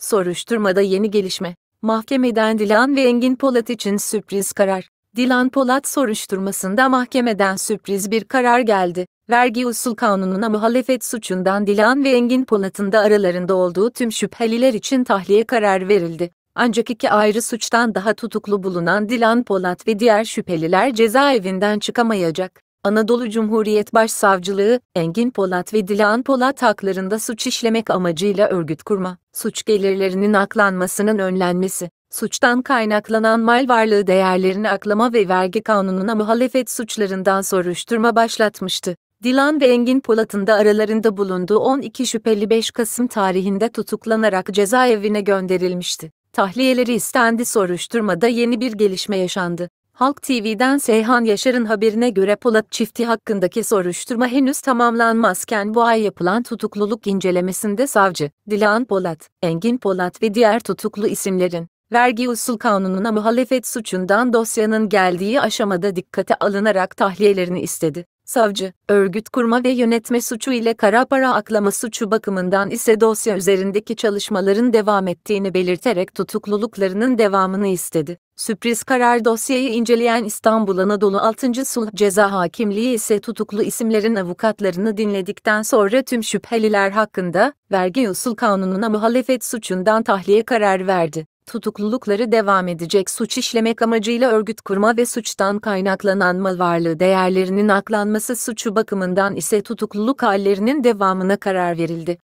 Soruşturmada yeni gelişme. Mahkemeden Dilan ve Engin Polat için sürpriz karar. Dilan Polat soruşturmasında mahkemeden sürpriz bir karar geldi. Vergi usul kanununa muhalefet suçundan Dilan ve Engin Polat'ın da aralarında olduğu tüm şüpheliler için tahliye karar verildi. Ancak iki ayrı suçtan daha tutuklu bulunan Dilan Polat ve diğer şüpheliler cezaevinden çıkamayacak. Anadolu Cumhuriyet Başsavcılığı, Engin Polat ve Dilan Polat haklarında suç işlemek amacıyla örgüt kurma, suç gelirlerinin aklanmasının önlenmesi, suçtan kaynaklanan mal varlığı değerlerini aklama ve vergi kanununa muhalefet suçlarından soruşturma başlatmıştı. Dilan ve Engin Polat'ın da aralarında bulunduğu 12 şüpheli 5 Kasım tarihinde tutuklanarak cezaevine gönderilmişti. Tahliyeleri istendi soruşturmada yeni bir gelişme yaşandı. Halk TV'den Seyhan Yaşar'ın haberine göre Polat çifti hakkındaki soruşturma henüz tamamlanmazken bu ay yapılan tutukluluk incelemesinde savcı, Dilan Polat, Engin Polat ve diğer tutuklu isimlerin, vergi usul kanununa muhalefet suçundan dosyanın geldiği aşamada dikkate alınarak tahliyelerini istedi. Savcı, örgüt kurma ve yönetme suçu ile kara para aklama suçu bakımından ise dosya üzerindeki çalışmaların devam ettiğini belirterek tutukluluklarının devamını istedi. Sürpriz karar dosyayı inceleyen İstanbul Anadolu 6. Sulh Ceza Hakimliği ise tutuklu isimlerin avukatlarını dinledikten sonra tüm şüpheliler hakkında vergi usul kanununa muhalefet suçundan tahliye karar verdi. Tutuklulukları devam edecek suç işlemek amacıyla örgüt kurma ve suçtan kaynaklanan mal varlığı değerlerinin aklanması suçu bakımından ise tutukluluk hallerinin devamına karar verildi.